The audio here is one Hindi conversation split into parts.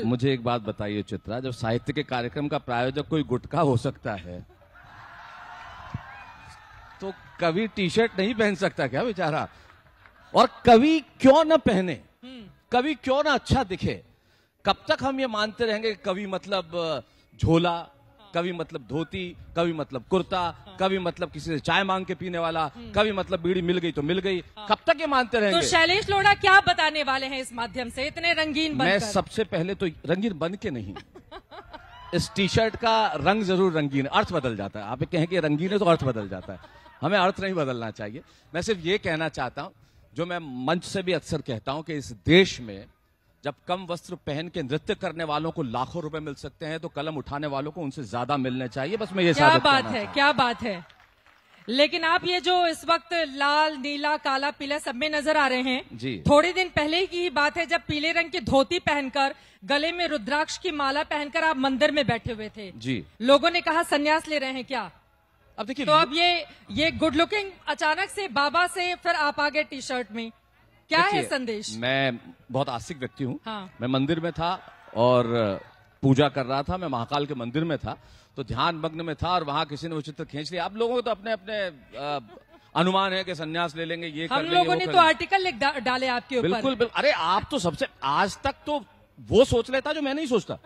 बिल्कुल मुझे एक बात बताइए चित्रा जब साहित्य के कार्यक्रम का प्रायोजक कोई गुटका हो सकता है तो कवि टी शर्ट नहीं पहन सकता क्या बेचारा और कवि क्यों ना पहने हम्म। कवि क्यों ना अच्छा दिखे कब तक हम ये मानते रहेंगे कवि मतलब झोला कभी मतलब धोती कभी मतलब कुर्ता कभी मतलब किसी से चाय मांग के पीने वाला हम्म। कभी मतलब बीड़ी मिल गई तो मिल गई हाँ। कब तक ये मानते तो रहेंगे तो शैलेश लोढ़ा क्या बताने वाले हैं इस माध्यम से इतने रंगीन बनकर? मैं सबसे पहले तो रंगीन बन के नहीं इस टी शर्ट का रंग जरूर रंगीन अर्थ बदल जाता है आप कहें कि रंगीन है तो अर्थ बदल जाता है हमें अर्थ नहीं बदलना चाहिए मैं सिर्फ ये कहना चाहता हूँ जो मैं मंच से भी अक्सर कहता हूँ कि इस देश में जब कम वस्त्र पहन के नृत्य करने वालों को लाखों रुपए मिल सकते हैं तो कलम उठाने वालों को उनसे ज्यादा मिलने चाहिए बस मैं ये क्या बात है क्या बात है लेकिन आप ये जो इस वक्त लाल नीला काला पीला सब में नजर आ रहे हैं जी थोड़े दिन पहले की ही बात है जब पीले रंग की धोती पहनकर गले में रुद्राक्ष की माला पहनकर आप मंदिर में बैठे हुए थे जी लोगों ने कहा संन्यास ले रहे हैं क्या अब देखिए तो अब ये ये गुड लुकिंग अचानक से बाबा से फिर आप आ गए टी शर्ट में क्या है संदेश मैं बहुत आस्तिक व्यक्ति हूँ हाँ। मैं मंदिर में था और पूजा कर रहा था मैं महाकाल के मंदिर में था तो ध्यान मग्न में था और वहाँ किसी ने वो चित्र खींच लिया आप लोगों को तो अपने अपने अनुमान है कि संन्यास ले लेंगे ये हम लोगों ने तो आर्टिकल लिख डाले आपके ऊपर बिल्कुल, बिल्कुल अरे आप तो सबसे आज तक तो वो सोच लेता जो मैं नहीं सोचता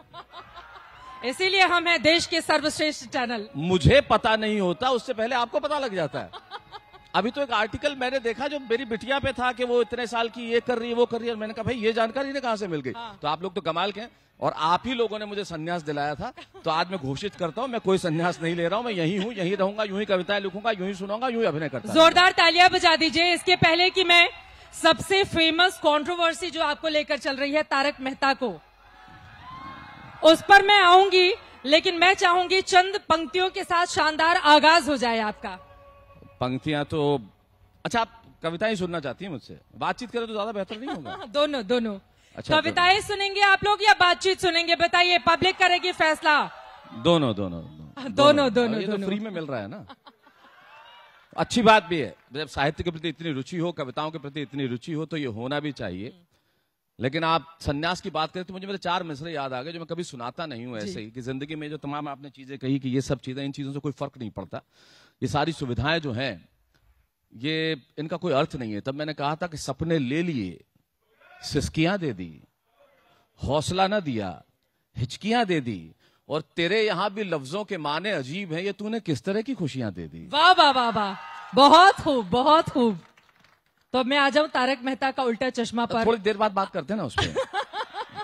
इसीलिए हम हैं देश के सर्वश्रेष्ठ चैनल मुझे पता नहीं होता उससे पहले आपको पता लग जाता है अभी तो एक आर्टिकल मैंने देखा जो मेरी बिटिया पे था कि वो इतने साल की ये कर रही है वो कर रही है मैंने कहा भाई ये जानकारी कहा से मिल गई हाँ। तो आप लोग तो कमाल के और आप ही लोगों ने मुझे सन्यास दिलाया था तो आज मैं घोषित करता हूँ मैं कोई संन्यास नहीं ले रहा हूँ मैं यही हूँ यही रहूंगा यूं ही कविताएं लिखूंगा यूं ही सुनाऊंगा यूं ही अभिनय करता जोरदार तालियां बजा दीजिए इसके पहले की मैं सबसे फेमस कॉन्ट्रोवर्सी जो आपको लेकर चल रही है तारक मेहता को उस पर मैं आऊंगी लेकिन मैं चाहूंगी चंद पंक्तियों के साथ शानदार आगाज हो जाए आपका पंक्तियां तो अच्छा आप कविताएं सुनना चाहती हैं मुझसे बातचीत करें तो ज्यादा बेहतर नहीं होगा दोनों दोनों अच्छा तो- कविताएं सुनेंगे आप लोग या बातचीत सुनेंगे बताइए पब्लिक करेगी फैसला दोनों दोनों दोनों दोनों दोनों फ्री तो में मिल रहा है ना अच्छी बात भी है जब साहित्य के प्रति इतनी रुचि हो कविताओं के प्रति इतनी रुचि हो तो ये होना भी चाहिए लेकिन आप सन्यास की बात करें तो मुझे मेरे चार मिसरे याद आ गए जो मैं कभी सुनाता नहीं हूँ ऐसे ही कि जिंदगी में जो तमाम आपने चीजें कही कि ये सब चीजें इन चीजों से कोई फर्क नहीं पड़ता ये सारी सुविधाएं जो हैं ये इनका कोई अर्थ नहीं है तब मैंने कहा था कि सपने ले लिए सिस्कियां दे दी हौसला ना दिया हिचकियां दे दी और तेरे यहां भी लफ्जों के माने अजीब हैं ये तूने किस तरह की खुशियां दे दी वाह वाह वाह वाह बहुत खूब बहुत खूब तो मैं आ जाऊं तारक मेहता का उल्टा चश्मा पर थोड़ी देर बाद बात करते हैं ना उसमें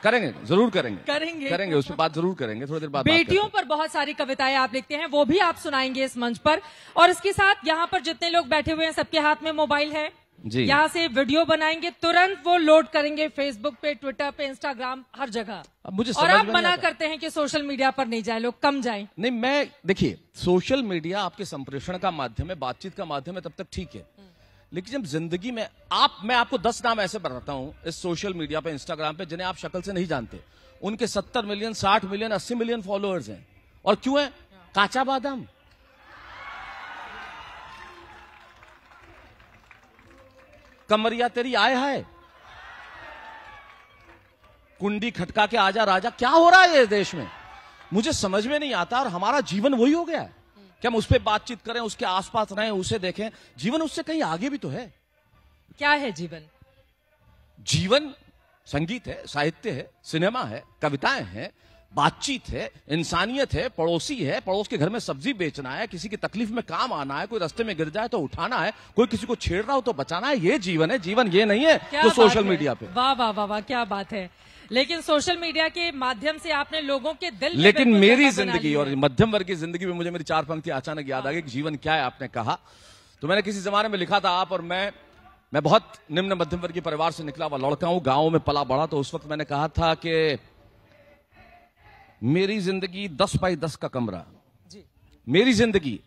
करेंगे जरूर करेंगे करेंगे करेंगे उस पर बात जरूर करेंगे थोड़ी देर बाद बेटियों पर बहुत सारी कविताएं आप लिखते हैं वो भी आप सुनाएंगे इस मंच पर और इसके साथ यहाँ पर जितने लोग बैठे हुए हैं सबके हाथ में मोबाइल है जी यहाँ से वीडियो बनाएंगे तुरंत वो लोड करेंगे फेसबुक पे ट्विटर पे इंस्टाग्राम हर जगह मुझे और आप मना करते हैं कि सोशल मीडिया पर नहीं जाए लोग कम जाए नहीं मैं देखिए सोशल मीडिया आपके संप्रेषण का माध्यम है बातचीत का माध्यम है तब तक ठीक है लेकिन जब जिंदगी में आप मैं आपको दस नाम ऐसे बताता हूं इस सोशल मीडिया पे इंस्टाग्राम पे जिन्हें आप शक्ल से नहीं जानते उनके सत्तर मिलियन साठ मिलियन अस्सी मिलियन फॉलोअर्स हैं और क्यों है काचा बादाम कमरिया तेरी आय है कुंडी खटका के आजा राजा क्या हो रहा है इस देश में मुझे समझ में नहीं आता और हमारा जीवन वही हो गया है कि हम उस पर बातचीत करें उसके आसपास रहें उसे देखें जीवन उससे कहीं आगे भी तो है क्या है जीवन जीवन संगीत है साहित्य है सिनेमा है कविताएं हैं बातचीत है इंसानियत है पड़ोसी है पड़ोस के घर में सब्जी बेचना है किसी की तकलीफ में काम आना है कोई रास्ते में गिर जाए तो उठाना है कोई किसी को छेड़ रहा हो तो बचाना है ये जीवन है जीवन ये नहीं है तो सोशल मीडिया पे वाह वाह वाह वाह क्या बात है लेकिन सोशल मीडिया के माध्यम से आपने लोगों के दिल लेकिन मेरी जिंदगी और मध्यम वर्ग की जिंदगी में मुझे मेरी चार पंक्ति अचानक याद आ गई जीवन क्या है आपने कहा तो मैंने किसी जमाने में लिखा था आप और मैं मैं बहुत निम्न मध्यम वर्गीय परिवार से निकला हुआ लड़का हूं गांव में पला बढ़ा तो उस वक्त मैंने कहा था कि मेरी जिंदगी दस बाई दस का कमरा जी। मेरी जिंदगी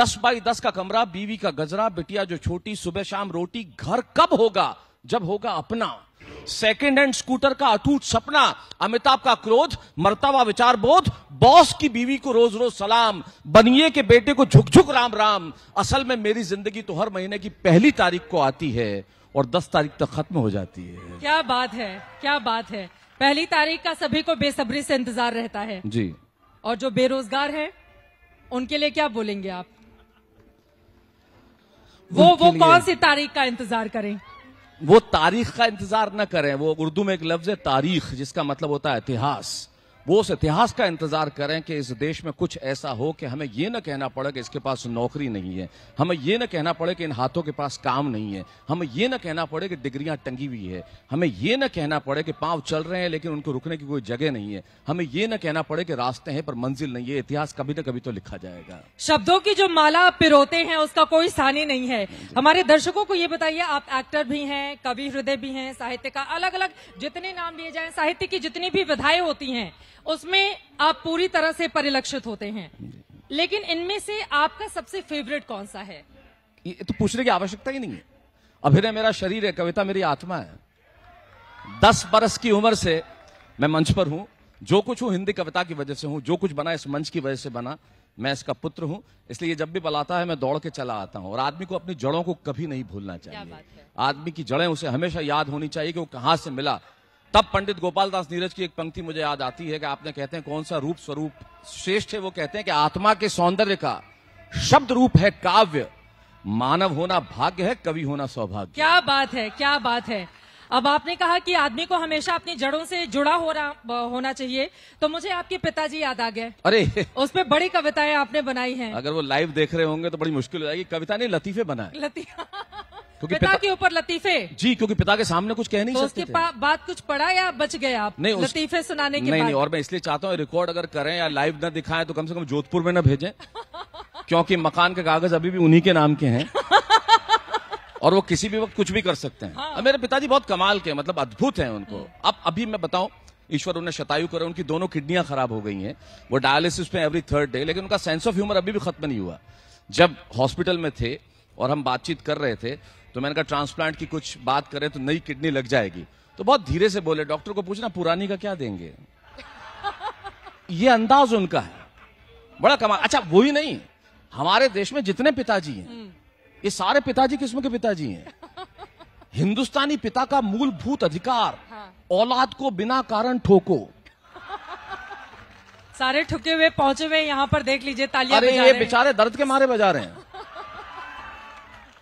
दस बाई दस का कमरा बीवी का गजरा बिटिया जो छोटी सुबह शाम रोटी घर कब होगा जब होगा अपना सेकेंड हैंड स्कूटर का अटूट सपना अमिताभ का क्रोध मरता हुआ विचार बोध बॉस की बीवी को रोज रोज सलाम बनिए के बेटे को झुक झुक राम राम असल में मेरी जिंदगी तो हर महीने की पहली तारीख को आती है और दस तारीख तक तो खत्म हो जाती है क्या बात है क्या बात है पहली तारीख का सभी को बेसब्री से इंतजार रहता है जी और जो बेरोजगार है उनके लिए क्या बोलेंगे आप वो वो कौन सी तारीख का इंतजार करें वो तारीख का इंतजार न करें वो उर्दू में एक लफ्ज है तारीख जिसका मतलब होता है इतिहास वो उस इतिहास का इंतजार करें कि इस देश में कुछ ऐसा हो कि हमें ये ना कहना पड़े कि इसके पास नौकरी नहीं है हमें ये ना कहना पड़े कि इन हाथों के पास काम नहीं है हमें ये ना कहना पड़े कि डिग्रियां टंगी हुई है हमें ये ना कहना पड़े कि पाँव चल रहे हैं लेकिन उनको रुकने की कोई जगह नहीं है हमें ये ना कहना पड़े कि रास्ते हैं पर मंजिल नहीं है इतिहास कभी ना कभी तो लिखा जाएगा शब्दों की जो माला पिरोते हैं उसका कोई सानी नहीं है हमारे दर्शकों को ये बताइए आप एक्टर भी हैं कवि हृदय भी हैं साहित्य का अलग अलग जितने नाम लिए जाए साहित्य की जितनी भी विधाएं होती हैं उसमें आप पूरी तरह से परिलक्षित होते हैं लेकिन इनमें से आपका सबसे फेवरेट कौन सा है ये तो पूछने की आवश्यकता ही नहीं है अभिनय मेरा शरीर है कविता मेरी आत्मा है दस बरस की उम्र से मैं मंच पर हूं जो कुछ हूं हिंदी कविता की वजह से हूं जो कुछ बना इस मंच की वजह से बना मैं इसका पुत्र हूं इसलिए जब भी बुलाता है मैं दौड़ के चला आता हूं और आदमी को अपनी जड़ों को कभी नहीं भूलना चाहिए आदमी की जड़ें उसे हमेशा याद होनी चाहिए कि वो कहां से मिला तब पंडित गोपाल दास नीरज की एक पंक्ति मुझे याद आती है कि आपने कहते हैं कौन सा रूप स्वरूप श्रेष्ठ है वो कहते हैं कि आत्मा के सौंदर्य का शब्द रूप है काव्य मानव होना भाग्य है कवि होना सौभाग्य क्या बात है क्या बात है अब आपने कहा कि आदमी को हमेशा अपनी जड़ों से जुड़ा हो रहा होना चाहिए तो मुझे आपके पिताजी याद आ गए अरे उस पर बड़ी कविताएं आपने बनाई हैं अगर वो लाइव देख रहे होंगे तो बड़ी मुश्किल हो जाएगी कविता नहीं लतीफे बनाए लतीफा क्योंकि पिता, पिता के ऊपर लतीफे जी क्योंकि पिता के सामने कुछ कह नहीं तो सकते उसके बात कुछ पड़ा या बच गया आप नहीं लतीफे सुनाने के नहीं, नहीं और मैं इसलिए चाहता हूँ रिकॉर्ड अगर करें या लाइव ना दिखाएं तो कम से कम जोधपुर में ना भेजें क्योंकि मकान के कागज अभी भी उन्हीं के नाम के हैं और वो किसी भी वक्त कुछ भी कर सकते हैं हाँ। मेरे पिताजी बहुत कमाल के मतलब अद्भुत है उनको हम्म। अब अभी मैं बताऊं ईश्वर उन्हें शतायु करे उनकी दोनों किडनियां खराब हो गई हैं वो डायलिसिस पे एवरी थर्ड डे लेकिन उनका सेंस ऑफ ह्यूमर अभी भी खत्म नहीं हुआ जब हॉस्पिटल में थे और हम बातचीत कर रहे थे तो मैंने कहा ट्रांसप्लांट की कुछ बात करें तो नई किडनी लग जाएगी तो बहुत धीरे से बोले डॉक्टर को पूछना पुरानी का क्या देंगे ये अंदाज उनका है बड़ा कमाल अच्छा वो ही नहीं हमारे देश में जितने पिताजी हैं हम्म। ये सारे पिताजी किस्म के पिताजी हैं हिंदुस्तानी पिता का मूलभूत अधिकार हाँ। औलाद को बिना कारण ठोको सारे ठुके हुए पहुंचे हुए यहाँ पर देख लीजिए तालियां ये बेचारे दर्द के मारे बजा रहे हैं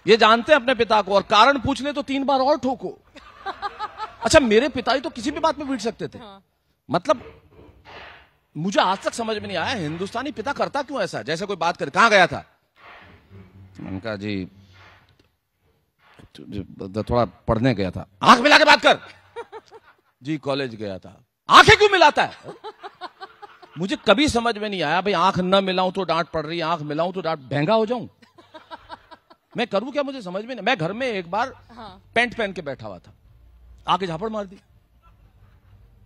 ये जानते हैं अपने पिता को और कारण पूछ ले तो तीन बार और ठोको अच्छा मेरे पिताजी तो किसी भी बात में पीट सकते थे हाँ। मतलब मुझे आज तक समझ में नहीं आया हिंदुस्तानी पिता करता क्यों ऐसा जैसे कोई बात कर कहा गया था उनका जी थोड़ा पढ़ने गया था आंख मिला के बात कर जी कॉलेज गया था आंखें क्यों मिलाता है मुझे कभी समझ में नहीं आया भाई आंख न मिलाऊं तो डांट पड़ रही आंख मिलाऊं तो डांट भेंगा हो जाऊं मैं करूं क्या मुझे समझ में नहीं मैं घर में एक बार हाँ। पैंट पहन के बैठा हुआ था आके झापड़ मार दी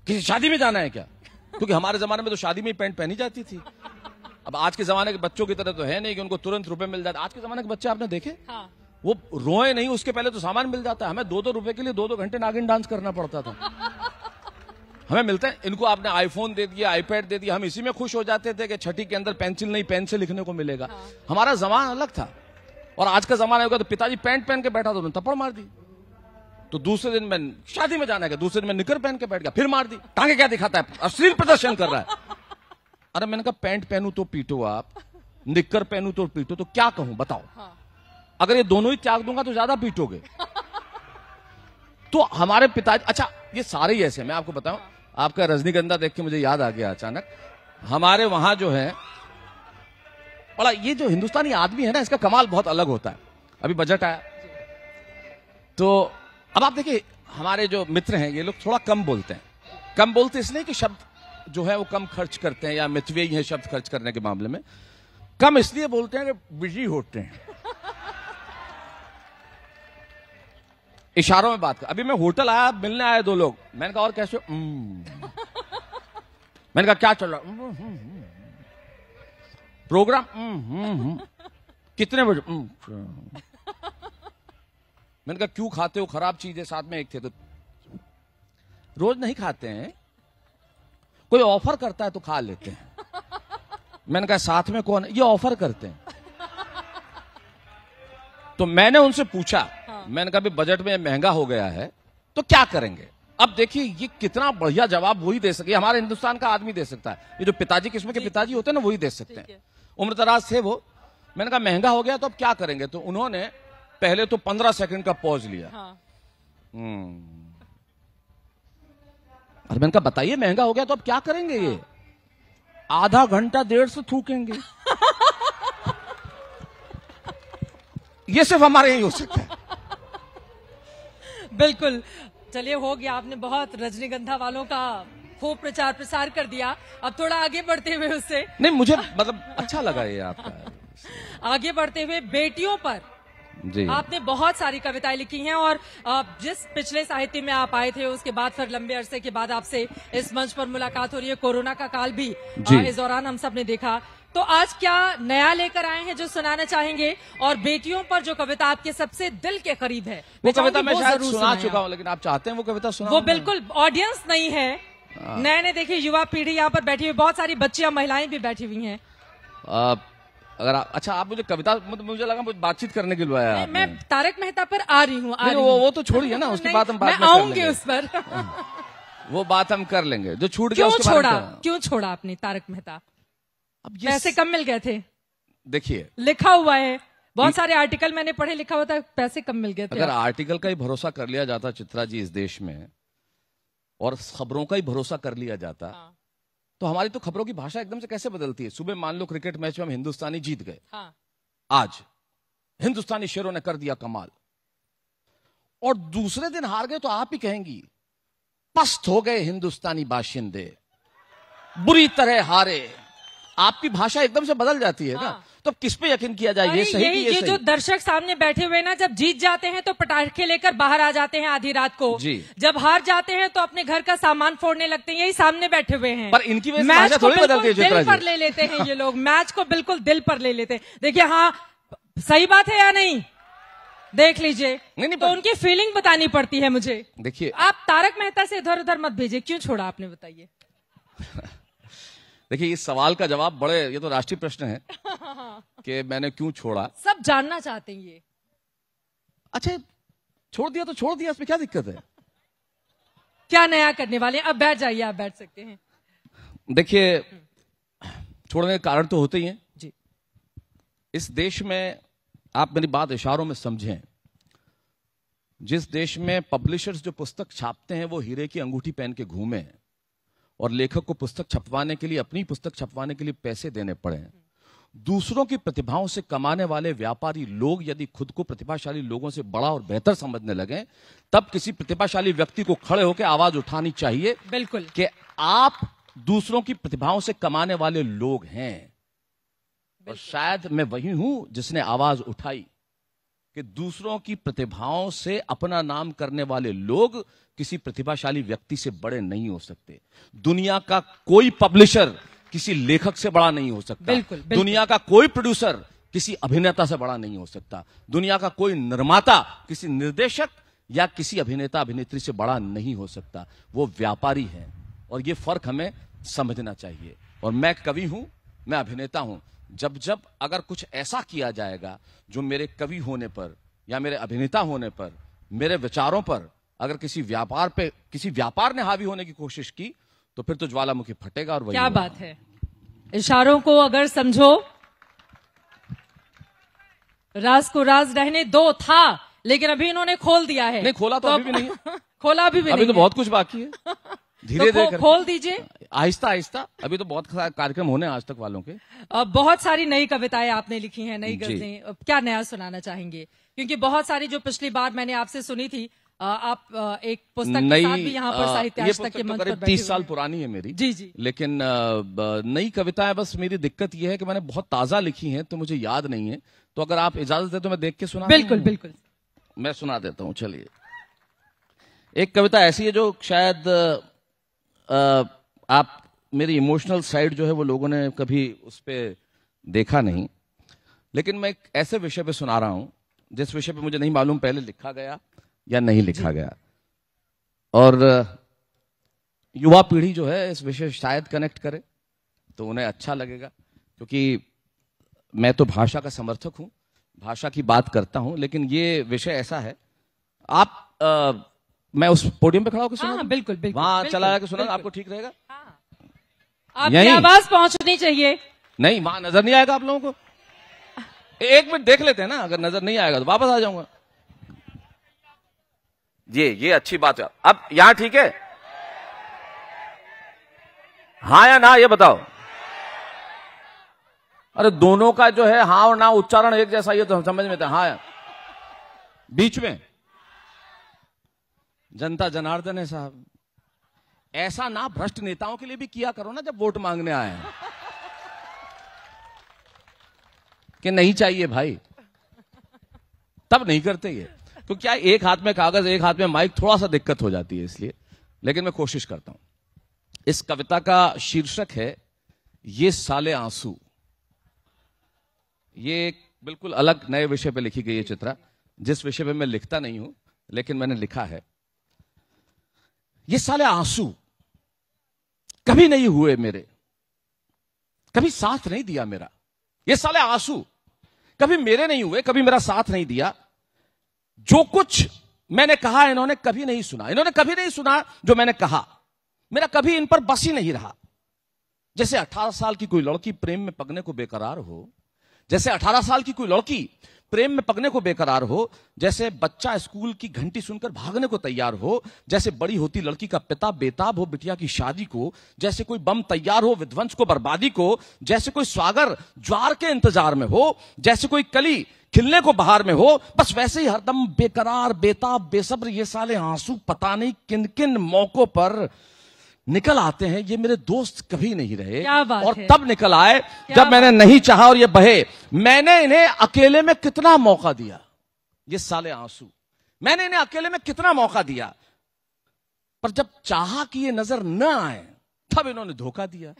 किसी शादी में जाना है क्या क्योंकि हमारे जमाने में तो शादी में ही पैंट पहनी जाती थी अब आज के जमाने के बच्चों की तरह तो है नहीं कि उनको तुरंत रुपए मिल जाते आज के जमाने के बच्चे आपने देखे हाँ। वो रोए नहीं उसके पहले तो सामान मिल जाता है हमें दो दो रुपए के लिए दो दो घंटे नागिन डांस करना पड़ता था हमें मिलता है इनको आपने आईफोन दे दिया आईपैड दे दिया हम इसी में खुश हो जाते थे कि छठी के अंदर पेंसिल नहीं पेन से लिखने को मिलेगा हाँ। हमारा जमान अलग था और आज का जमाना होगा तो पिताजी पैंट पहन के बैठा तो मैंने थप्पड़ मार दी तो दूसरे दिन मैं शादी में जाने का दूसरे दिन मैं निकर पहन के बैठ गया फिर मार दी टांगे क्या दिखाता है अश्लील प्रदर्शन कर रहा है अरे मैंने कहा पैंट पहनू तो पीटो आप निकर पहनू तो पीटो तो क्या कहूं बताओ हाँ। अगर ये दोनों ही त्याग दूंगा तो ज्यादा पीटोगे तो हमारे पिताजी अच्छा ये सारे ही ऐसे मैं आपको बताऊं आपका रजनीगंधा देख के मुझे याद आ गया अचानक हमारे वहां जो है बड़ा ये जो हिंदुस्तानी आदमी है ना इसका कमाल बहुत अलग होता है अभी बजट आया तो अब आप देखिए हमारे जो मित्र हैं ये लोग थोड़ा कम बोलते हैं कम बोलते इसलिए कि शब्द जो है वो कम खर्च करते हैं या मितव्ययी है शब्द खर्च करने के मामले में कम इसलिए बोलते हैं कि बिजी होते हैं इशारों में बात कर अभी मैं होटल आया मिलने आए दो लोग मैंने कहा और कैसे हम्म। मैंने कहा क्या चल रहा प्रोग्राम हम्म, हम्म हम्म कितने बजे हम्म, हम्म। मैंने कहा क्यों खाते हो खराब चीजें साथ में एक थे तो रोज नहीं खाते हैं कोई ऑफर करता है तो खा लेते हैं मैंने कहा साथ में कौन है ये ऑफर करते हैं तो मैंने उनसे पूछा हाँ। मैंने कहा बजट में महंगा हो गया है तो क्या करेंगे अब देखिए ये कितना बढ़िया जवाब वही दे सके हमारे हिंदुस्तान का आदमी दे सकता है ये जो पिताजी किस्म के पिताजी होते हैं ना वही दे सकते हैं उम्र दराज थे वो मैंने कहा महंगा हो गया तो अब क्या करेंगे तो उन्होंने पहले तो पंद्रह सेकंड का पॉज लिया हाँ। हम्म। मैंने कहा बताइए महंगा हो गया तो अब क्या करेंगे हाँ। ये आधा घंटा देर से थूकेंगे ये सिर्फ हमारे यही हो सकता है बिल्कुल चलिए हो गया आपने बहुत रजनीगंधा वालों का खूब प्रचार प्रसार कर दिया अब थोड़ा आगे बढ़ते हुए उससे नहीं मुझे मतलब अच्छा लगा ये आपका आगे बढ़ते हुए बेटियों पर जी। आपने बहुत सारी कविताएं लिखी हैं और जिस पिछले साहित्य में आप आए थे उसके बाद फिर लंबे अरसे के बाद आपसे इस मंच पर मुलाकात हो रही है कोरोना का काल भी इस दौरान हम सब ने देखा तो आज क्या नया लेकर आए हैं जो सुनाना चाहेंगे और बेटियों पर जो कविता आपके सबसे दिल के करीब है वो कविता मैं शायद सुना चुका हूँ लेकिन आप चाहते हैं वो कविता सुना वो बिल्कुल ऑडियंस नहीं है हाँ। नए नए देखिए युवा पीढ़ी यहाँ पर बैठी हुई बहुत सारी बच्चियां महिलाएं भी बैठी हुई है अगर आप अच्छा आप मुझे कविता मुझे लगा मुझे बातचीत करने के लिए आया मैं तारक मेहता पर आ रही हूँ वो वो तो छोड़िए ना उसके बाद हम बात आऊंगी उस पर वो बात हम कर लेंगे जो छूट गया उसके छोड़ा क्यों छोड़ा आपने तारक मेहता अब पैसे कम मिल गए थे देखिए लिखा हुआ है बहुत सारे आर्टिकल मैंने पढ़े लिखा हुआ था पैसे कम मिल गए थे अगर आर्टिकल का ही भरोसा कर लिया जाता चित्रा जी इस देश में और खबरों का ही भरोसा कर लिया जाता हाँ। तो हमारी तो खबरों की भाषा एकदम से कैसे बदलती है सुबह मान लो क्रिकेट मैच में हम हिंदुस्तानी जीत गए हाँ। आज हिंदुस्तानी शेरों ने कर दिया कमाल और दूसरे दिन हार गए तो आप ही कहेंगी पस्त हो गए हिंदुस्तानी बाशिंदे बुरी तरह हारे आपकी भाषा एकदम से बदल जाती है ना हाँ। तो किस पे यकीन किया जाए ये सही ये, ये, ये जो दर्शक सामने बैठे हुए ना जब जीत जाते हैं तो पटाखे लेकर बाहर आ जाते हैं आधी रात को जी जब हार जाते हैं तो अपने घर का सामान फोड़ने लगते हैं यही सामने बैठे हुए हैं पर इनकी मैच को बिल्कुल दिल पर ले लेते हैं ये लोग मैच को बिल्कुल दिल पर ले लेते हैं देखिये हाँ सही बात है या नहीं देख लीजिए नहीं, नहीं तो उनकी फीलिंग बतानी पड़ती है मुझे देखिए आप तारक मेहता से इधर उधर मत भेजिए क्यों छोड़ा आपने बताइए देखिए इस सवाल का जवाब बड़े ये तो राष्ट्रीय प्रश्न है कि मैंने क्यों छोड़ा सब जानना चाहते हैं ये अच्छा छोड़ दिया तो छोड़ दिया इसमें क्या दिक्कत है क्या नया करने वाले अब बैठ जाइए आप बैठ सकते हैं देखिए छोड़ने के कारण तो होते ही हैं जी इस देश में आप मेरी बात इशारों में समझें जिस देश में पब्लिशर्स जो पुस्तक छापते हैं वो हीरे की अंगूठी पहन के घूमे हैं और लेखक को पुस्तक छपवाने के लिए अपनी पुस्तक छपवाने के लिए पैसे देने पड़े दूसरों की प्रतिभाओं से कमाने वाले व्यापारी लोग यदि खुद को प्रतिभाशाली लोगों से बड़ा और बेहतर समझने लगे तब किसी प्रतिभाशाली व्यक्ति को खड़े होकर आवाज उठानी चाहिए बिल्कुल कि आप दूसरों की प्रतिभाओं से कमाने वाले लोग हैं और शायद मैं वही हूं जिसने आवाज उठाई कि दूसरों की प्रतिभाओं से अपना नाम करने वाले लोग किसी प्रतिभाशाली व्यक्ति से बड़े नहीं हो सकते दुनिया का कोई पब्लिशर किसी लेखक से बड़ा नहीं हो सकता बिल्कुल, बिल्कुल। दुनिया का कोई प्रोड्यूसर किसी अभिनेता से बड़ा नहीं हो सकता दुनिया का कोई निर्माता किसी निर्देशक या किसी अभिनेता अभिनेत्री से बड़ा नहीं हो सकता वो व्यापारी है और ये फर्क हमें समझना चाहिए और मैं कवि हूं मैं अभिनेता हूं जब जब अगर कुछ ऐसा किया जाएगा जो मेरे कवि होने पर या मेरे अभिनेता होने पर मेरे विचारों पर अगर किसी व्यापार पे किसी व्यापार ने हावी होने की कोशिश की तो फिर तो ज्वालामुखी फटेगा और वही क्या बात है इशारों को अगर समझो राज को राज रहने दो था लेकिन अभी इन्होंने खोल दिया है नहीं खोला तो, तो अभी भी नहीं खोला अभी भी अभी नहीं तो बहुत कुछ बाकी है धीरे धीरे तो खोल दीजिए आहिस्ता आहिस्ता अभी तो बहुत कार्यक्रम होने आज तक वालों के बहुत सारी नई कविताएं आपने लिखी हैं नई गजलें क्या नया सुनाना चाहेंगे क्योंकि बहुत सारी जो पिछली बार मैंने आपसे सुनी थी आप एक पुस्तक नई भी यहाँ पर साहित्य तक के तो पर तीस साल पुरानी है मेरी जी जी लेकिन नई कविताएं बस मेरी दिक्कत यह है कि मैंने बहुत ताजा लिखी है तो मुझे याद नहीं है तो अगर आप इजाजत दे तो मैं देख के सुना बिल्कुल बिल्कुल मैं सुना देता हूँ चलिए एक कविता ऐसी है जो शायद आप मेरी इमोशनल साइड जो है वो लोगों ने कभी उस पर देखा नहीं लेकिन मैं एक ऐसे विषय पे सुना रहा हूं जिस विषय पे मुझे नहीं मालूम पहले लिखा गया या नहीं लिखा गया और युवा पीढ़ी जो है इस विषय शायद कनेक्ट करे तो उन्हें अच्छा लगेगा क्योंकि मैं तो भाषा का समर्थक हूं भाषा की बात करता हूं लेकिन ये विषय ऐसा है आप आ, मैं उस पोडियम पे खड़ा होकर सुना हाँ, बिल्कुल बिल्कुल वहाँ चला जाकर सुना आपको ठीक रहेगा हाँ। आपकी आवाज पहुंचनी चाहिए नहीं वहां नजर नहीं आएगा आप लोगों को एक मिनट देख लेते हैं ना अगर नजर नहीं आएगा तो वापस आ जाऊंगा ये ये अच्छी बात है अब यहां ठीक है हाँ या ना ये बताओ अरे दोनों का जो है हाँ और ना उच्चारण एक जैसा ये तो हम समझ में था हाँ बीच में जनता जनार्दन है साहब ऐसा ना भ्रष्ट नेताओं के लिए भी किया करो ना जब वोट मांगने आए कि नहीं चाहिए भाई तब नहीं करते ये तो क्या एक हाथ में कागज एक हाथ में माइक थोड़ा सा दिक्कत हो जाती है इसलिए लेकिन मैं कोशिश करता हूं इस कविता का शीर्षक है ये साले आंसू ये एक बिल्कुल अलग नए विषय पे लिखी गई है चित्रा जिस विषय पे मैं लिखता नहीं हूं लेकिन मैंने लिखा है ये साले आंसू कभी नहीं हुए मेरे कभी साथ नहीं दिया मेरा ये साले आंसू कभी मेरे नहीं हुए कभी मेरा साथ नहीं दिया जो कुछ मैंने कहा इन्होंने कभी नहीं सुना इन्होंने कभी नहीं सुना जो मैंने कहा मेरा कभी इन पर बस ही नहीं रहा जैसे 18 साल की कोई लड़की प्रेम में पगने को बेकरार हो जैसे 18 साल की कोई लड़की प्रेम में पकने को बेकरार हो जैसे बच्चा स्कूल की घंटी सुनकर भागने को तैयार हो जैसे बड़ी होती लड़की का पिता बेताब हो बिटिया की शादी को जैसे कोई बम तैयार हो विध्वंस को बर्बादी को जैसे कोई स्वागर ज्वार के इंतजार में हो जैसे कोई कली खिलने को बाहर में हो बस वैसे ही हरदम बेकरार बेताब बेसब्र ये साले आंसू पता नहीं किन किन मौकों पर निकल आते हैं ये मेरे दोस्त कभी नहीं रहे और है? तब निकल आए जब मैंने नहीं चाहा और ये बहे मैंने इन्हें अकेले में कितना मौका दिया ये साले आंसू मैंने इन्हें अकेले में कितना मौका दिया पर जब चाहा कि ये नजर न आए तब इन्होंने धोखा दिया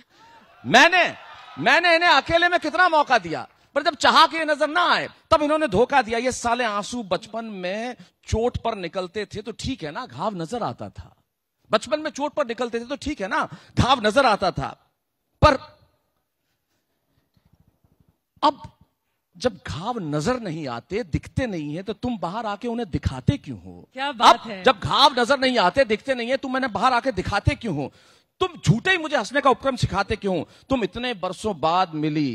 मैंने मैंने इन्हें अकेले में कितना मौका दिया पर जब चाह के नजर ना आए तब इन्होंने धोखा दिया ये साले आंसू बचपन में चोट पर निकलते थे तो ठीक है ना घाव नजर आता था बचपन में चोट पर निकलते थे तो ठीक है ना घाव नजर आता था पर अब जब घाव नजर नहीं आते दिखते नहीं है तो तुम बाहर आके उन्हें दिखाते क्यों हो क्या बात अब है? जब घाव नजर नहीं आते दिखते नहीं है तुम तो मैंने बाहर आके दिखाते क्यों हो तुम झूठे ही मुझे हंसने का उपक्रम सिखाते क्यों तुम इतने बरसों बाद मिली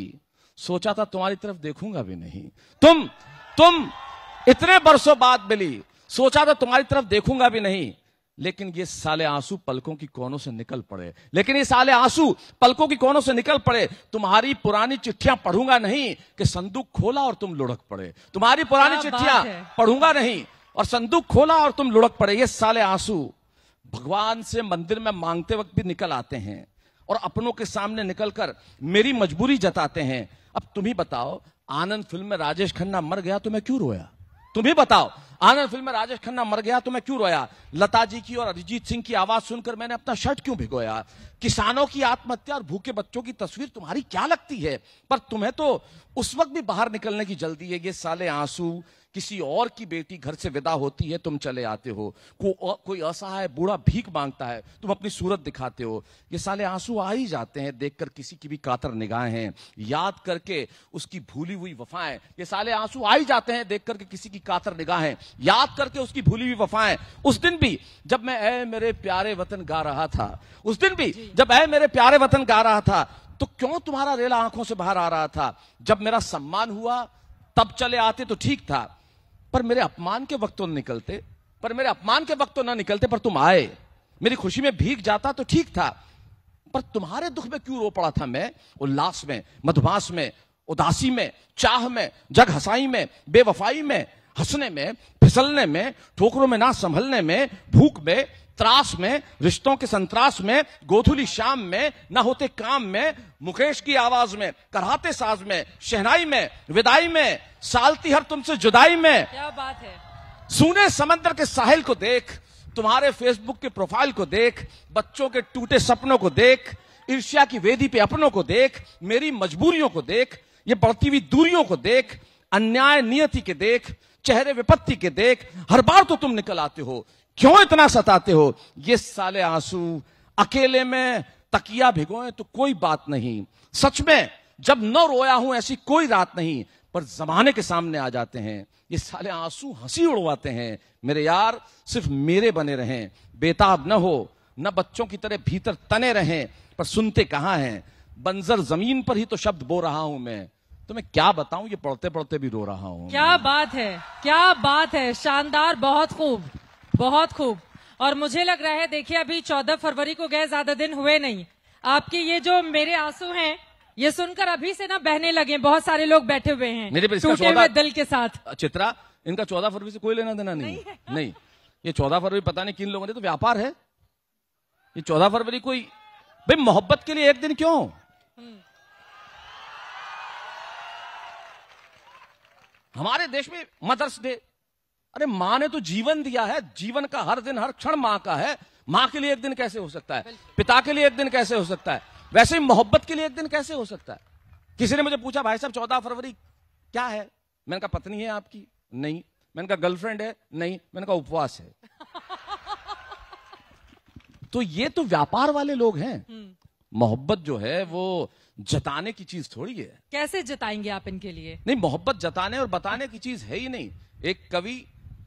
सोचा था तुम्हारी तरफ देखूंगा भी नहीं तुम तुम इतने बरसों बाद मिली सोचा था तुम्हारी तरफ देखूंगा भी नहीं लेकिन ये साले आंसू पलकों की कोनों से निकल पड़े लेकिन ये साले आंसू पलकों की कोनों से निकल पड़े तुम्हारी पुरानी चिट्ठियां पढ़ूंगा नहीं कि संदूक खोला और तुम लुढ़क पड़े तुम्हारी पुरानी चिट्ठियां पढ़ूंगा नहीं और संदूक खोला और तुम लुढ़क पड़े ये साले आंसू भगवान से मंदिर में मांगते वक्त भी निकल आते हैं और अपनों के सामने निकलकर मेरी मजबूरी जताते हैं अब तुम्ही बताओ आनंद फिल्म में राजेश खन्ना मर गया तो मैं क्यों रोया तुम्हें बताओ आनंद फिल्म में राजेश खन्ना मर गया तो मैं क्यों रोया लता जी की और अरिजीत सिंह की आवाज सुनकर मैंने अपना शर्ट क्यों भिगोया किसानों की आत्महत्या और भूखे बच्चों की तस्वीर तुम्हारी क्या लगती है पर तुम्हें तो उस वक्त भी बाहर निकलने की जल्दी है ये साले आंसू किसी और की बेटी घर से विदा होती है तुम चले आते हो को, कोई असहाय बूढ़ा भीख मांगता है तुम अपनी सूरत दिखाते हो ये साले आंसू आ ही जाते हैं देखकर किसी की भी कातर निगाहें याद करके उसकी भूली हुई वफाएं ये साले आंसू आ ही जाते हैं देख करके किसी की कातर निगाहें याद करके उसकी भूली हुई वफाएं उस दिन भी जब मैं ऐ मेरे प्यारे वतन गा रहा था उस दिन भी जब ऐ मेरे प्यारे वतन गा रहा था तो क्यों तुम्हारा रेला आंखों से बाहर आ रहा था जब मेरा सम्मान हुआ तब चले आते तो ठीक था पर मेरे अपमान के वक्त तो निकलते पर मेरे अपमान के वक्त तो ना निकलते पर तुम आए मेरी खुशी में भीग जाता तो ठीक था पर तुम्हारे दुख में क्यों रो पड़ा था मैं उल्लास में मधुमास में उदासी में चाह में जग हसाई में बेवफाई में हंसने में फिसलने में ठोकरों में ना संभलने में भूख में त्रास में रिश्तों के संतरास में गोधुली शाम में ना होते काम में मुकेश की आवाज में कराते साज में शहनाई में विदाई में सालती हर तुमसे जुदाई में क्या बात है सुने समंदर के साहिल को देख तुम्हारे फेसबुक के प्रोफाइल को देख बच्चों के टूटे सपनों को देख ईर्ष्या की वेदी पे अपनों को देख मेरी मजबूरियों को देख ये बढ़ती हुई दूरियों को देख अन्याय नियति के देख चेहरे विपत्ति के देख हर बार तो तुम निकल आते हो क्यों इतना सताते हो ये साले आंसू अकेले में तकिया भिगोए तो कोई बात नहीं सच में जब न रोया हूं ऐसी कोई रात नहीं पर जमाने के सामने आ जाते हैं ये साले आंसू हंसी उड़वाते हैं मेरे यार सिर्फ मेरे बने रहें बेताब न हो न बच्चों की तरह भीतर तने रहें पर सुनते कहाँ हैं बंजर जमीन पर ही तो शब्द बो रहा हूं मैं तो मैं क्या बताऊं ये पढ़ते पढ़ते भी रो रहा हूं क्या बात है क्या बात है शानदार बहुत खूब बहुत खूब और मुझे लग रहा है देखिए अभी चौदह फरवरी को गए ज्यादा दिन हुए नहीं आपके ये जो मेरे आंसू हैं ये सुनकर अभी से ना बहने लगे बहुत सारे लोग बैठे हुए हैं टूटे हुए दिल के साथ चित्रा इनका चौदह फरवरी से कोई लेना देना नहीं नहीं, नहीं। ये चौदह फरवरी पता नहीं किन लोगों ने तो व्यापार है ये चौदह फरवरी कोई भाई मोहब्बत के लिए एक दिन क्यों हमारे देश में मदर्स डे अरे माँ ने तो जीवन दिया है जीवन का हर दिन हर क्षण माँ का है माँ के लिए एक दिन कैसे हो सकता है पिता के लिए एक दिन कैसे हो सकता है वैसे ही मोहब्बत के लिए एक दिन कैसे हो सकता है किसी ने मुझे पूछा भाई साहब चौदह फरवरी क्या है मैंने कहा पत्नी है आपकी नहीं मैंने कहा गर्लफ्रेंड है नहीं मैंने कहा उपवास है तो ये तो व्यापार वाले लोग हैं हम्म। मोहब्बत जो है वो जताने की चीज थोड़ी है कैसे जताएंगे आप इनके लिए नहीं मोहब्बत जताने और बताने की चीज है ही नहीं एक कवि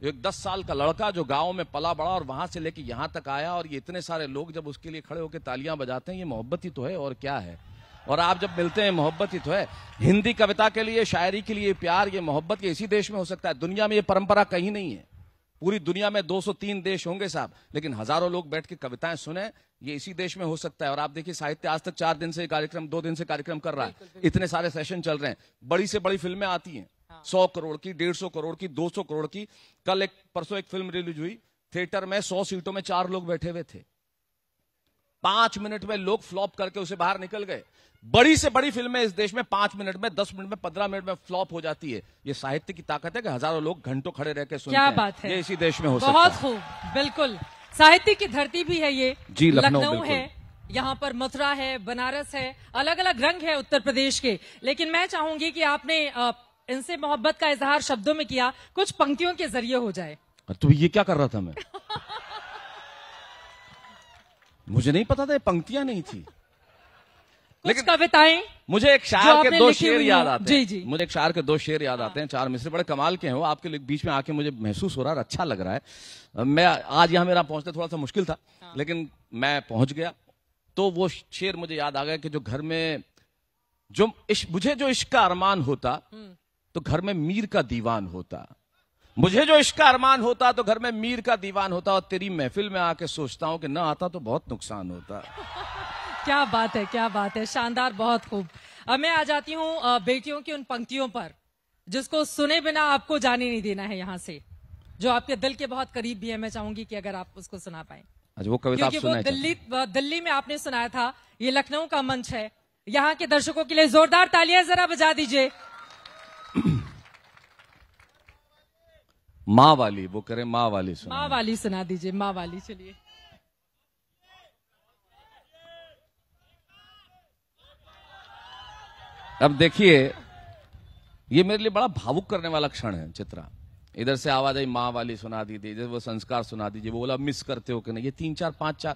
एक दस साल का लड़का जो गांव में पला बड़ा और वहां से लेके यहाँ तक आया और ये इतने सारे लोग जब उसके लिए खड़े होकर तालियां बजाते हैं ये मोहब्बत ही तो है और क्या है और आप जब मिलते हैं मोहब्बत ही तो है हिंदी कविता के लिए शायरी के लिए प्यार ये मोहब्बत ये इसी देश में हो सकता है दुनिया में ये परंपरा कहीं नहीं है पूरी दुनिया में 203 देश होंगे साहब लेकिन हजारों लोग बैठ के कविताएं सुने ये इसी देश में हो सकता है और आप देखिए साहित्य आज तक चार दिन से कार्यक्रम दो दिन से कार्यक्रम कर रहा है इतने सारे सेशन चल रहे हैं बड़ी से बड़ी फिल्में आती हैं हाँ। सौ करोड़ की डेढ़ सौ करोड़ की दो सौ करोड़ की कल एक परसों एक फिल्म रिलीज हुई थिएटर में सौ सीटों में चार लोग बैठे हुए थे पांच मिनट में लोग फ्लॉप करके उसे बाहर निकल गए बड़ी से बड़ी फिल्में इस देश में पांच मिनट में दस मिनट में पंद्रह मिनट में फ्लॉप हो जाती है ये साहित्य की ताकत है कि हजारों लोग घंटों खड़े रहकर सुनते क्या बात है ये इसी देश में हो सकता है बहुत खूब बिल्कुल साहित्य की धरती भी है ये जी लखनऊ है यहाँ पर मथुरा है बनारस है अलग अलग रंग है उत्तर प्रदेश के लेकिन मैं चाहूंगी कि आपने इनसे मोहब्बत का इजहार शब्दों में किया कुछ पंक्तियों के जरिए हो जाए तो ये क्या कर रहा था मैं मुझे नहीं पता था पंक्तियां नहीं थी लेकिन कविताएं मुझे एक शायर के दो शेर याद आते हैं जी जी मुझे एक शायर के दो शेर याद आते हैं चार मिसरे बड़े कमाल के हैं वो आपके बीच में आके मुझे महसूस हो रहा है अच्छा लग रहा है मैं आज यहाँ मेरा पहुंचना थोड़ा सा मुश्किल था हाँ। लेकिन मैं पहुंच गया तो वो शेर मुझे याद आ गया कि जो घर में जो इश्क मुझे जो इश्क का अरमान होता हम्म। तो घर में मीर का दीवान होता मुझे जो इश्क अरमान होता तो घर में मीर का दीवान होता और तेरी महफिल में आके सोचता हूं कि ना आता तो बहुत नुकसान होता क्या बात है क्या बात है शानदार बहुत खूब अब मैं आ जाती हूँ बेटियों की उन पंक्तियों पर जिसको सुने बिना आपको जाने नहीं देना है यहाँ से जो आपके दिल के बहुत करीब भी है मैं चाहूंगी कि अगर आप उसको सुना पाए वो कविता क्योंकि वो दिल्ली दिल्ली में आपने सुनाया था ये लखनऊ का मंच है यहाँ के दर्शकों के लिए जोरदार तालियां जरा बजा दीजिए माँ वाली वो करें माँ वाली सुना माँ वाली सुना दीजिए माँ वाली चलिए अब देखिए ये मेरे लिए बड़ा भावुक करने वाला क्षण है चित्रा इधर से आवाज आई माँ वाली सुना दीजिए इधर वो संस्कार सुना दीजिए वो बोला मिस करते हो कि नहीं ये तीन चार पांच चार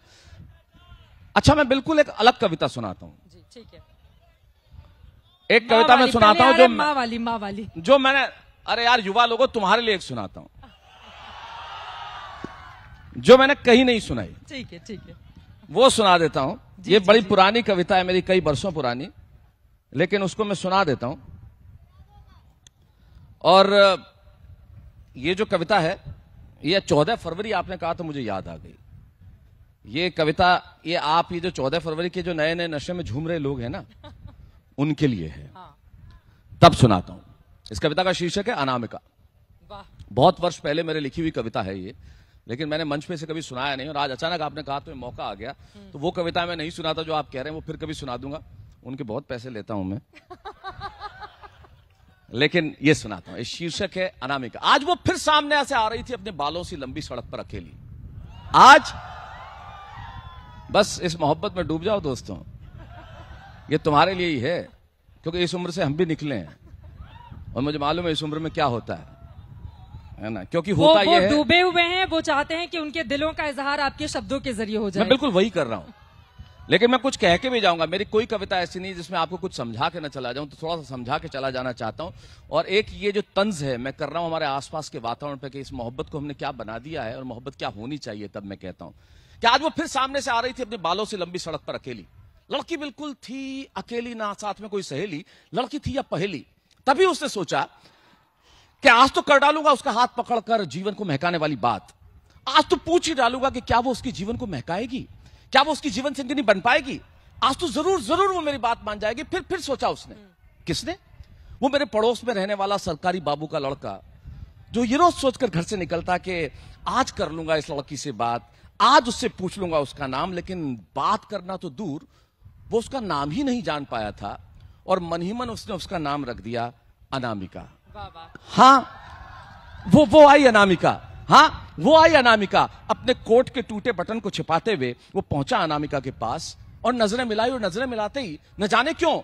अच्छा मैं बिल्कुल एक अलग कविता सुनाता हूँ ठीक है एक कविता मैं सुनाता हूँ जो माँ वाली माँ वाली जो मैंने अरे यार युवा लोगों तुम्हारे लिए एक सुनाता हूं जो मैंने कहीं नहीं सुनाई ठीक है ठीक है वो सुना देता हूं ये जी, बड़ी जी, पुरानी कविता है मेरी कई वर्षों पुरानी लेकिन उसको मैं सुना देता हूं और ये जो कविता है ये चौदह फरवरी आपने कहा तो मुझे याद आ गई ये कविता ये आप ये जो चौदह फरवरी के जो नए नए नशे में झूम रहे लोग हैं ना उनके लिए है हाँ। तब सुनाता हूं इस कविता का शीर्षक है अनामिका बहुत वर्ष पहले मेरे लिखी हुई कविता है ये लेकिन मैंने मंच पे से कभी सुनाया नहीं और आज अचानक आपने कहा तो मौका आ गया हम्म। तो वो कविता मैं नहीं सुनाता जो आप कह रहे हैं वो फिर कभी सुना दूंगा उनके बहुत पैसे लेता हूं मैं लेकिन ये सुनाता हूं ये शीर्षक है अनामिका आज वो फिर सामने ऐसे आ रही थी अपने बालों से लंबी सड़क पर अकेली आज बस इस मोहब्बत में डूब जाओ दोस्तों ये तुम्हारे लिए ही है क्योंकि इस उम्र से हम भी निकले हैं और मुझे मालूम है इस उम्र में क्या होता है है ना क्योंकि होता वो, वो ये डूबे हुए हैं वो चाहते हैं कि उनके दिलों का इजहार आपके शब्दों के जरिए हो जाए मैं बिल्कुल वही कर रहा हूँ लेकिन मैं कुछ कह के भी जाऊंगा मेरी कोई कविता ऐसी नहीं जिसमें आपको कुछ समझा के ना चला जाऊं तो थोड़ा सा समझा के चला जाना चाहता हूं और एक ये जो तंज है मैं कर रहा हूं हमारे आसपास के वातावरण पे कि इस मोहब्बत को हमने क्या बना दिया है और मोहब्बत क्या होनी चाहिए तब मैं कहता हूं कि आज वो फिर सामने से आ रही थी अपने बालों से लंबी सड़क पर अकेली लड़की बिल्कुल थी अकेली ना साथ में कोई सहेली लड़की थी या पहेली तभी उसने सोचा कि आज तो कर डालूंगा उसका हाथ पकड़कर जीवन को महकाने वाली बात आज तो पूछ ही डालूंगा कि क्या वो उसके जीवन को महकाएगी क्या वो उसकी जीवन संगनी बन पाएगी आज तो जरूर जरूर वो मेरी बात मान जाएगी फिर फिर सोचा उसने किसने वो मेरे पड़ोस में रहने वाला सरकारी बाबू का लड़का जो ये रोज सोचकर घर से निकलता कि आज कर लूंगा इस लड़की से बात आज उससे पूछ लूंगा उसका नाम लेकिन बात करना तो दूर वो उसका नाम ही नहीं जान पाया था और मन ही मन उसने उसका नाम रख दिया अनामिका हाँ वो वो आई अनामिका हाँ वो आई अनामिका अपने कोट के टूटे बटन को छिपाते हुए वो पहुंचा अनामिका के पास और नजरें मिलाई और नजरें मिलाते ही न जाने क्यों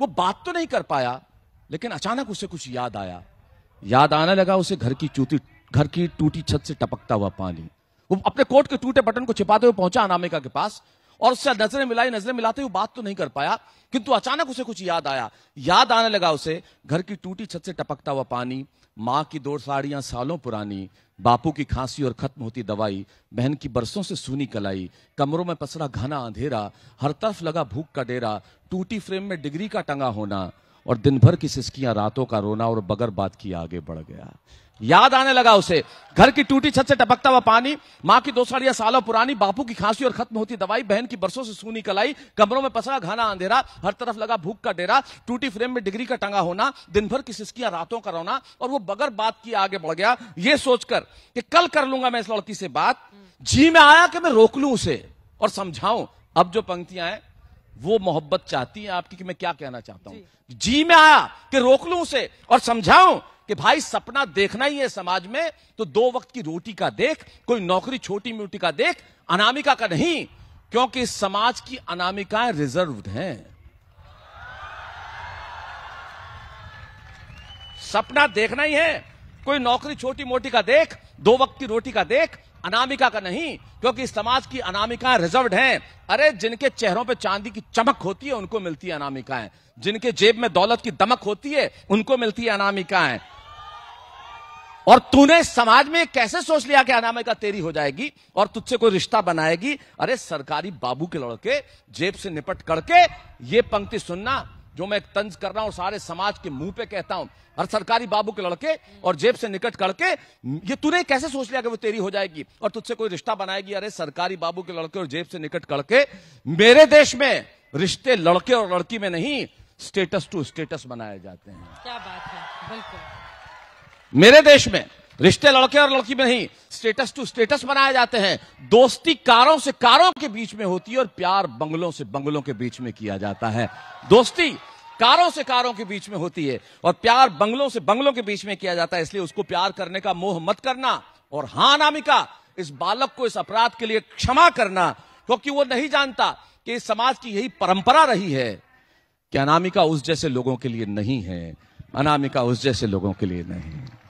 वो बात तो नहीं कर पाया लेकिन अचानक उसे कुछ याद आया याद आने लगा उसे घर की चूती घर की टूटी छत से टपकता हुआ पानी वो अपने कोट के टूटे बटन को छिपाते हुए पहुंचा अनामिका के पास और उससे नजरें मिलाई नजरें मिलाते हुए बात तो नहीं कर पाया किंतु अचानक उसे कुछ याद आया याद आने लगा उसे घर की टूटी छत से टपकता हुआ पानी माँ की दौड़ साड़ियां सालों पुरानी बापू की खांसी और खत्म होती दवाई बहन की बरसों से सूनी कलाई कमरों में पसरा घना अंधेरा हर तरफ लगा भूख का डेरा टूटी फ्रेम में डिग्री का टंगा होना और दिन भर की सिस्कियां रातों का रोना और बगर बात की आगे बढ़ गया याद आने लगा उसे घर की टूटी छत से टपकता हुआ पानी माँ की दो साढ़िया सालों पुरानी बापू की खांसी और खत्म होती दवाई बहन की बरसों से सूनी कलाई कमरों में पसरा घाना अंधेरा हर तरफ लगा भूख का डेरा टूटी फ्रेम में डिग्री का टंगा होना दिन भर की सिस्कियां रातों का रोना और वो बगर बात की आगे बढ़ गया ये सोचकर कि कल कर लूंगा मैं इस लड़की से बात जी में आया कि मैं रोक लू उसे और समझाऊं अब जो पंक्तियां हैं वो मोहब्बत चाहती है आपकी कि मैं क्या कहना चाहता हूं जी।, जी में आया कि रोक लू उसे और समझाऊं कि भाई सपना देखना ही है समाज में तो दो वक्त की रोटी का देख कोई नौकरी छोटी मोटी का देख अनामिका का नहीं क्योंकि समाज की अनामिकाएं रिजर्व हैं सपना देखना ही है कोई नौकरी छोटी मोटी का देख दो वक्त की रोटी का देख अनामिका का नहीं क्योंकि समाज की अनामिका रिजर्व है अरे जिनके चेहरों पे चांदी की चमक होती है उनको मिलती है अनामिकाएं जिनके जेब में दौलत की दमक होती है उनको मिलती है अनामिकाएं और तूने समाज में कैसे सोच लिया कि अनामिका तेरी हो जाएगी और तुझसे कोई रिश्ता बनाएगी अरे सरकारी बाबू के लड़के जेब से निपट करके ये पंक्ति सुनना जो मैं तंज कर रहा हूं सारे समाज के मुंह पे कहता हूं हर सरकारी बाबू के लड़के और जेब से निकट करके ये तूने कैसे सोच लिया कि वो तेरी हो जाएगी और तुझसे कोई रिश्ता बनाएगी अरे सरकारी बाबू के लड़के और जेब से निकट करके मेरे देश में रिश्ते लड़के और लड़की में नहीं स्टेटस टू स्टेटस बनाए जाते हैं क्या बात है बिल्कुल मेरे देश में रिश्ते लड़के और लड़की में नहीं स्टेटस टू स्टेटस बनाए जाते हैं दोस्ती कारों से कारों के बीच में होती है और प्यार बंगलों से बंगलों के बीच में किया जाता है दोस्ती कारों से कारों के बीच में होती है और प्यार बंगलों से बंगलों के बीच में किया जाता है इसलिए उसको प्यार करने का मोह मत करना और हां नामिका इस बालक को इस अपराध के लिए क्षमा करना क्योंकि वो नहीं जानता कि इस समाज की यही परंपरा रही है कि अनामिका उस जैसे लोगों के लिए नहीं है अनामिका उस जैसे लोगों के लिए नहीं है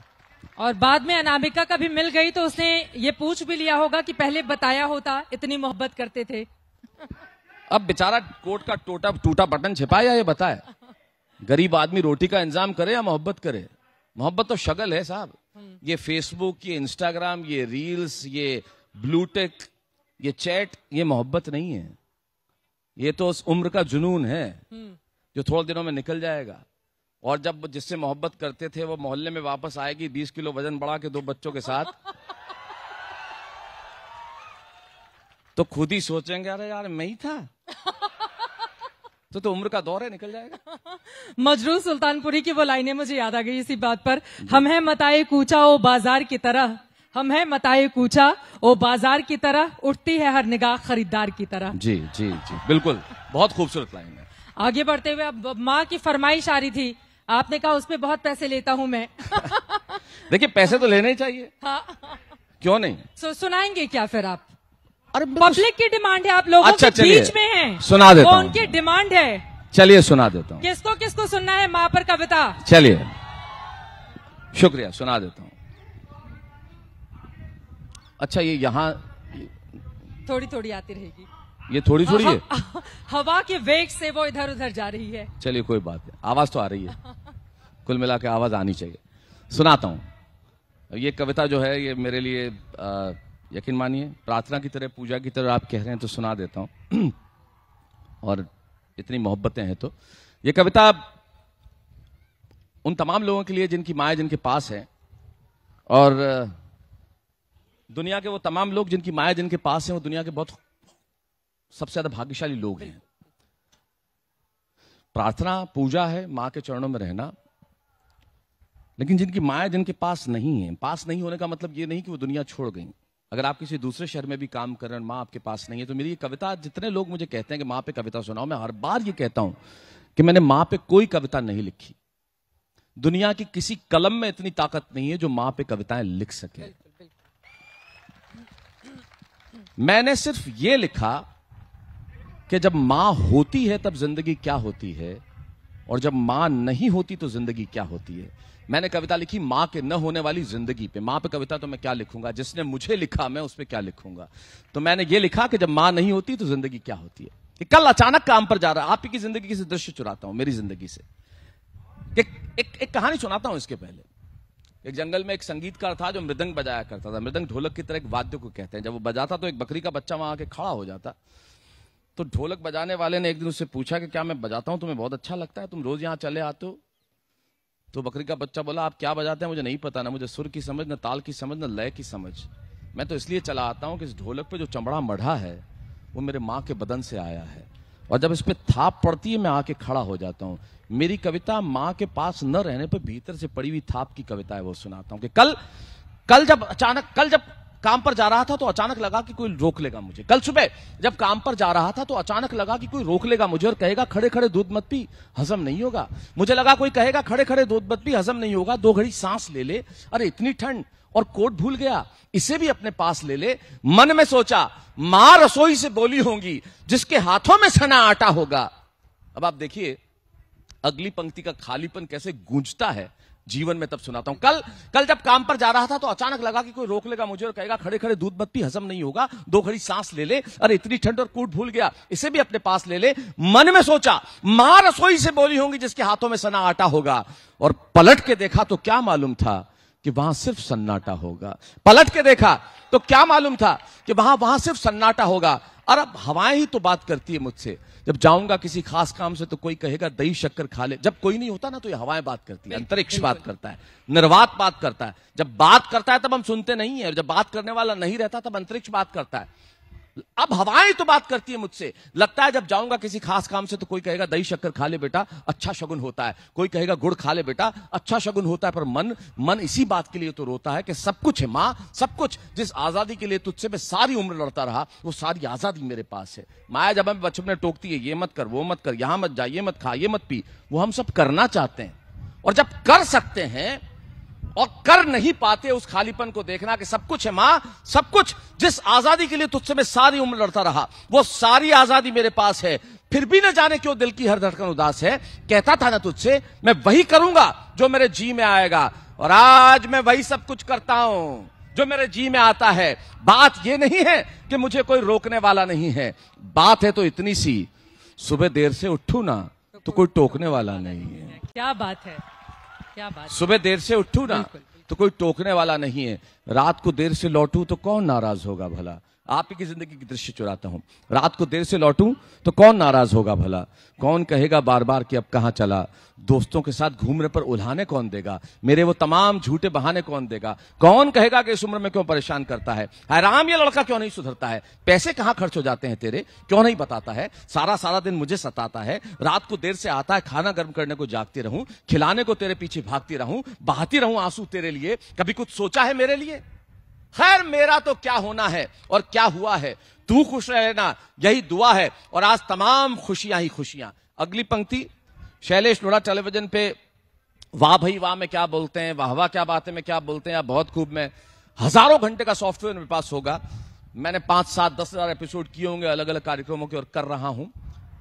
और बाद में अनामिका का भी मिल गई तो उसने ये पूछ भी लिया होगा कि पहले बताया होता इतनी मोहब्बत करते थे अब बेचारा कोट का टोटा टूटा बटन छिपाया ये बताए गरीब आदमी रोटी का इंतजाम करे या मोहब्बत करे मोहब्बत तो शगल है साहब हम्म। ये फेसबुक ये इंस्टाग्राम ये रील्स ये ब्लूटेक ये चैट ये मोहब्बत नहीं है ये तो उस उम्र का जुनून है हम्म। जो थोड़े दिनों में निकल जाएगा और जब जिससे मोहब्बत करते थे वो मोहल्ले में वापस आएगी बीस किलो वजन बढ़ा के दो बच्चों के साथ तो खुद ही सोचेंगे अरे यार मैं ही था तो तो उम्र का दौर है निकल जाएगा मजरू सुल्तानपुरी की वो लाइने मुझे याद आ गई इसी बात पर हम है मताए कूचा ओ बाजार की तरह हम है मताए कूचा ओ बाजार की तरह उठती है हर निगाह खरीदार की तरह जी जी जी बिल्कुल बहुत खूबसूरत लाइन है आगे बढ़ते हुए अब माँ की फरमाइश आ रही थी आपने कहा उस पर बहुत पैसे लेता हूं मैं देखिए पैसे तो लेने ही चाहिए हाँ। क्यों नहीं सो so, सुनाएंगे क्या फिर आप अरे पब्लिक की डिमांड है आप लोगों अच्छा, के बीच में हैं सुना देता वो उनकी डिमांड है चलिए सुना देता हूँ किसको किसको सुनना है माँ पर कविता चलिए शुक्रिया सुना देता हूँ अच्छा ये यहाँ थोड़ी थोड़ी आती रहेगी ये थोड़ी थोड़ी है हवा के वेग से वो इधर उधर जा रही है चलिए कोई बात नहीं आवाज तो आ रही है कुल मिला के आवाज आनी चाहिए सुनाता हूँ ये कविता जो है ये मेरे लिए आ, यकीन मानिए प्रार्थना की तरह पूजा की तरह आप कह रहे हैं तो सुना देता हूँ और इतनी मोहब्बतें हैं तो ये कविता उन तमाम लोगों के लिए जिनकी माए जिनके पास है और दुनिया के वो तमाम लोग जिनकी माया जिनके पास है वो दुनिया के बहुत सबसे ज्यादा भाग्यशाली लोग हैं प्रार्थना पूजा है मां के चरणों में रहना लेकिन जिनकी माया जिनके पास नहीं है पास नहीं होने का मतलब ये नहीं कि वो दुनिया छोड़ गई अगर आप किसी दूसरे शहर में भी काम कर रहे हैं माँ आपके पास नहीं है तो मेरी ये कविता जितने लोग मुझे कहते हैं कि माँ पे कविता सुनाओ मैं हर बार ये कहता हूं कि मैंने माँ पे कोई कविता नहीं लिखी दुनिया की किसी कलम में इतनी ताकत नहीं है जो माँ पे कविताएं लिख सके मैंने सिर्फ ये लिखा कि जब माँ होती है तब जिंदगी क्या होती है और जब माँ नहीं होती तो जिंदगी क्या होती है मैंने कविता लिखी माँ के न होने वाली जिंदगी पे माँ पे कविता तो मैं क्या लिखूंगा जिसने मुझे लिखा मैं उस पर क्या लिखूंगा तो मैंने ये लिखा कि जब माँ नहीं होती तो जिंदगी क्या होती है कि कल अचानक काम पर जा रहा है आप ही की जिंदगी से दृश्य चुराता हूं मेरी जिंदगी से एक, एक, एक कहानी सुनाता हूं इसके पहले एक जंगल में एक संगीतकार था जो मृदंग बजाया करता था मृदंग ढोलक की तरह एक वाद्य को कहते हैं जब वो बजाता तो एक बकरी का बच्चा वहां आके खड़ा हो जाता तो ढोलक बजाने वाले ने एक दिन उससे पूछा कि क्या मैं बजाता हूं तुम्हें बहुत अच्छा लगता है तुम रोज यहां चले आते हो तो बकरी का बच्चा बोला आप क्या बजाते हैं मुझे नहीं पता ना मुझे सुर की समझ ना ताल की समझ ना लय की समझ मैं तो इसलिए चला आता हूं कि इस ढोलक पे जो चमड़ा मढ़ा है वो मेरे माँ के बदन से आया है और जब इस पर थाप पड़ती है मैं आके खड़ा हो जाता हूं मेरी कविता माँ के पास न रहने पर भीतर से पड़ी हुई थाप की कविता है वो सुनाता हूँ कि कल कल जब अचानक कल जब काम पर जा रहा था तो अचानक लगा कि कोई रोक लेगा मुझे कल सुबह जब काम पर जा रहा था तो अचानक लगा कि कोई रोक लेगा मुझे और कहेगा खड़े खड़े दूध मत पी हजम नहीं होगा मुझे लगा कोई कहेगा खड़े खड़े दूध मत पी हजम नहीं होगा दो घड़ी सांस ले ले अरे इतनी ठंड और कोट भूल गया इसे भी अपने पास ले ले मन में सोचा मां रसोई से बोली होंगी जिसके हाथों में सना आटा होगा अब आप देखिए अगली पंक्ति का खालीपन कैसे गूंजता है जीवन में तब सुनाता हूं कल कल जब काम पर जा रहा था तो अचानक लगा कि कोई रोक लेगा मुझे और कहेगा खड़े खड़े दूध बत्ती हजम नहीं होगा दो घड़ी सांस ले ले अरे इतनी ठंड और कूट भूल गया इसे भी अपने पास ले ले मन में सोचा मां रसोई से बोली होंगी जिसके हाथों में सना आटा होगा और पलट के देखा तो क्या मालूम था कि वहां सिर्फ सन्नाटा होगा पलट के देखा तो क्या मालूम था कि वहां वहां सिर्फ सन्नाटा होगा और अब हवाएं ही तो बात करती है मुझसे जब जाऊंगा किसी खास काम से तो कोई कहेगा दही शक्कर खा ले जब कोई नहीं होता ना तो ये हवाएं बात करती है अंतरिक्ष बात करता है निर्वात बात करता है जब बात करता है तब हम सुनते नहीं है जब बात करने वाला नहीं रहता तब अंतरिक्ष बात करता है अब हवाएं तो बात करती है मुझसे लगता है जब जाऊंगा किसी खास काम से तो कोई कहेगा दही शक्कर खा ले बेटा अच्छा शगुन होता है कोई कहेगा गुड़ खा ले बेटा अच्छा शगुन होता है पर मन मन इसी बात के लिए तो रोता है कि सब कुछ है माँ सब कुछ जिस आजादी के लिए तुझसे मैं सारी उम्र लड़ता रहा वो सारी आजादी मेरे पास है माया जब हमें बचपन में टोकती है ये मत कर वो मत कर यहां मत जा ये मत खा ये मत पी वो हम सब करना चाहते हैं और जब कर सकते हैं और कर नहीं पाते उस खालीपन को देखना कि सब कुछ है मां सब कुछ जिस आजादी के लिए तुझसे मैं सारी उम्र लड़ता रहा वो सारी आजादी मेरे पास है फिर भी न जाने क्यों दिल की हर धड़कन उदास है कहता था ना तुझसे मैं वही करूंगा जो मेरे जी में आएगा और आज मैं वही सब कुछ करता हूं जो मेरे जी में आता है बात यह नहीं है कि मुझे कोई रोकने वाला नहीं है बात है तो इतनी सी सुबह देर से उठू ना तो कोई टोकने वाला नहीं है क्या बात है क्या बात सुबह देर से उठू ना तो कोई टोकने वाला नहीं है रात को देर से लौटू तो कौन नाराज होगा भला आप की जिंदगी की दृश्य चुराता हूं रात को देर से लौटूं तो कौन नाराज होगा भला कौन कहेगा बार बार कि अब कहा चला दोस्तों के साथ घूमने पर उल्हाने कौन देगा मेरे वो तमाम झूठे बहाने कौन देगा कौन कहेगा कि इस उम्र में क्यों परेशान करता है आराम ये लड़का क्यों नहीं सुधरता है पैसे कहाँ खर्च हो जाते हैं तेरे क्यों नहीं बताता है सारा सारा दिन मुझे सताता है रात को देर से आता है खाना गर्म करने को जागती रहूं खिलाने को तेरे पीछे भागती रहूं बहाती रहूं आंसू तेरे लिए कभी कुछ सोचा है मेरे लिए खैर मेरा तो क्या होना है और क्या हुआ है तू खुश रहना यही दुआ है और आज तमाम खुशियां ही खुशियां अगली पंक्ति शैलेश नोड़ा टेलीविजन पे वाह भाई वाह में क्या बोलते हैं वाह वाह क्या बातें में क्या बोलते हैं बहुत खूब में हजारों घंटे का सॉफ्टवेयर मेरे पास होगा मैंने पांच सात दस हजार एपिसोड किए होंगे अलग अलग कार्यक्रमों के और कर रहा हूं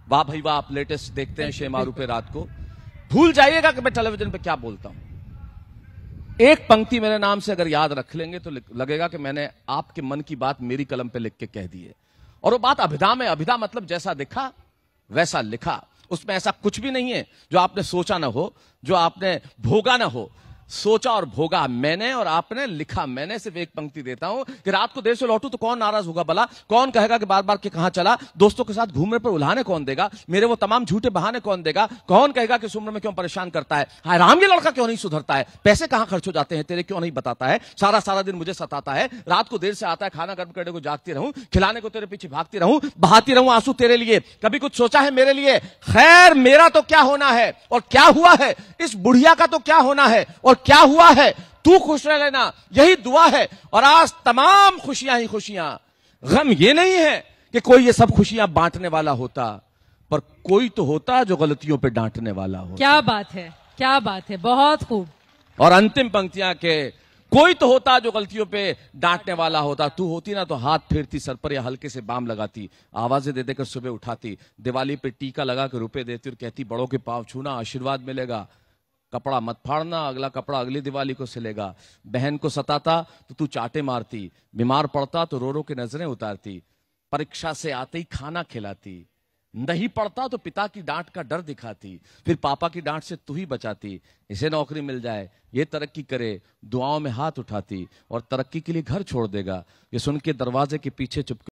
वाह भाई वाह आप लेटेस्ट देखते हैं शेमारू पे रात को भूल जाइएगा कि मैं टेलीविजन पे क्या बोलता हूं एक पंक्ति मेरे नाम से अगर याद रख लेंगे तो लगेगा कि मैंने आपके मन की बात मेरी कलम पे लिख के कह दी है और वो बात अभिधा में अभिधा मतलब जैसा दिखा वैसा लिखा उसमें ऐसा कुछ भी नहीं है जो आपने सोचा ना हो जो आपने भोगा ना हो सोचा और भोगा मैंने और आपने लिखा मैंने सिर्फ एक पंक्ति देता हूं कि रात को देर से लौटू तो कौन नाराज होगा भला कौन कहेगा कि बार बार के कहा चला दोस्तों के साथ घूमने पर उल्हाने कौन देगा मेरे वो तमाम झूठे बहाने कौन देगा कौन कहेगा कि उम्र में क्यों परेशान करता है हाँ राम ये लड़का क्यों नहीं सुधरता है पैसे कहां खर्च हो जाते हैं तेरे क्यों नहीं बताता है सारा सारा दिन मुझे सताता है रात को देर से आता है खाना गर्म करने को जागती रहूं खिलाने को तेरे पीछे भागती रहूं बहाती रहूं आंसू तेरे लिए कभी कुछ सोचा है मेरे लिए खैर मेरा तो क्या होना है और क्या हुआ है इस बुढ़िया का तो क्या होना है और क्या हुआ है तू खुश रह लेना यही दुआ है और आज तमाम खुशियां ही खुशियां गम ये नहीं है कि कोई ये सब खुशियां बांटने वाला होता पर कोई तो होता जो गलतियों पे डांटने वाला हो क्या बात है क्या बात है बहुत खूब और अंतिम पंक्तियां के कोई तो होता जो गलतियों पे डांटने वाला होता तू होती ना तो हाथ फेरती सर पर या हल्के से बाम लगाती आवाजें दे देकर सुबह उठाती दिवाली पे टीका लगा कर रुपए देती और कहती बड़ों के पाव छूना आशीर्वाद मिलेगा कपड़ा मत फाड़ना अगला कपड़ा अगली दिवाली को सिलेगा बहन को सताता तो तू चाटे मारती बीमार पड़ता तो रो रो के नजरें उतारती परीक्षा से आते ही खाना खिलाती नहीं पड़ता तो पिता की डांट का डर दिखाती फिर पापा की डांट से तू ही बचाती इसे नौकरी मिल जाए ये तरक्की करे दुआओं में हाथ उठाती और तरक्की के लिए घर छोड़ देगा ये सुन के दरवाजे के पीछे चुप